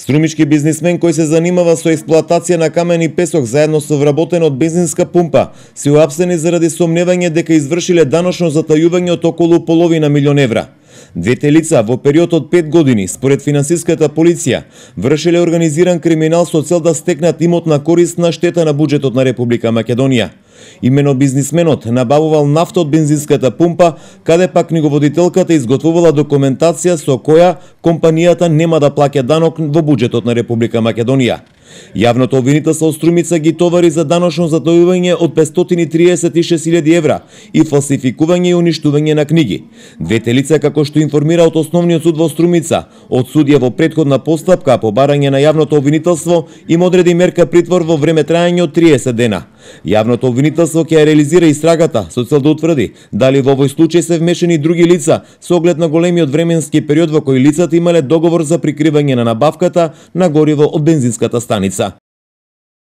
Струмички бизнисмен кој се занимава со експлоатација на камен и песок заедно со вработен од бензинска пумпа, се уапсени заради сомневање дека извршиле даношно затајување од околу половина милион евра. Двете лица во период од 5 години, според финансиската полиција, вршеле организиран криминал со цел да стекнат имот на корист на штета на буџетот на Република Македонија. Имено бизнисменот набавувал нафта од бензинската пумпа, каде пак книговодителката изготвувала документација со која компанијата нема да плаќа данок во буџетот на Република Македонија. Јавното обвинителство со Острумица ги товари за даношно затојување од 536.000 евра и фалсификување и уништување на книги. Двете лица, како што информира од Основниот суд во Струмица, од судија во предходна постапка по барање на јавното обвинителство им одреди мерка притвор во време трајање од 30 дена. Јавното обвинителство ќе реализира истрагата со цел да утврди дали во овој случај се вмешани други лица со оглед на големиот временски период во кој лицата имале договор за прикривање на набавката на гориво од бензинската станица.